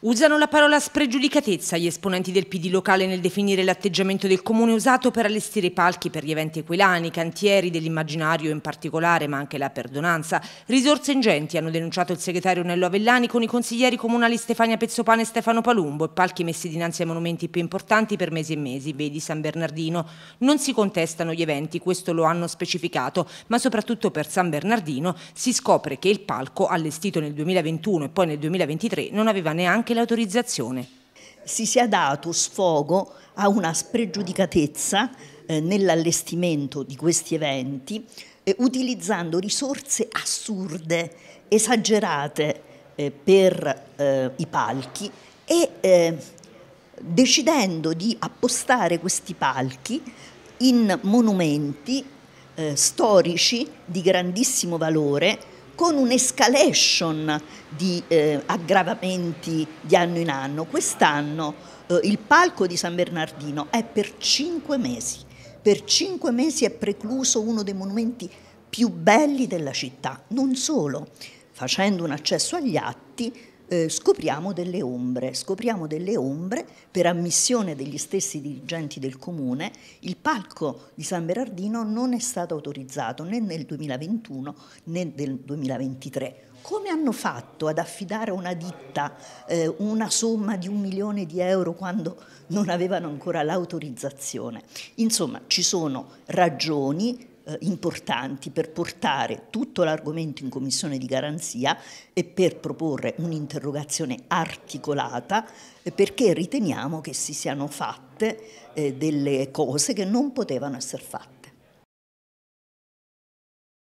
Usano la parola spregiudicatezza gli esponenti del PD locale nel definire l'atteggiamento del comune usato per allestire i palchi per gli eventi equilani, cantieri dell'immaginario in particolare, ma anche la perdonanza. Risorse ingenti, hanno denunciato il segretario Nello Avellani con i consiglieri comunali Stefania Pezzopane e Stefano Palumbo e palchi messi dinanzi ai monumenti più importanti per mesi e mesi, vedi San Bernardino. Non si contestano gli eventi, questo lo hanno specificato, ma soprattutto per San Bernardino si scopre che il palco allestito nel 2021 e poi nel 2023 non aveva neanche anche l'autorizzazione. Si sia dato sfogo a una spregiudicatezza eh, nell'allestimento di questi eventi eh, utilizzando risorse assurde, esagerate eh, per i palchi e decidendo di appostare questi palchi in monumenti storici di grandissimo valore con un'escalation di eh, aggravamenti di anno in anno. Quest'anno eh, il palco di San Bernardino è per cinque mesi, per cinque mesi è precluso uno dei monumenti più belli della città. Non solo, facendo un accesso agli atti eh, scopriamo delle ombre, scopriamo delle ombre per ammissione degli stessi dirigenti del comune, il palco di San Berardino non è stato autorizzato né nel 2021 né nel 2023. Come hanno fatto ad affidare a una ditta eh, una somma di un milione di euro quando non avevano ancora l'autorizzazione? Insomma, ci sono ragioni eh, importanti per portare tutto l'argomento in commissione di garanzia e per proporre un'interrogazione articolata eh, perché riteniamo che si siano fatte eh, delle cose che non potevano essere fatte.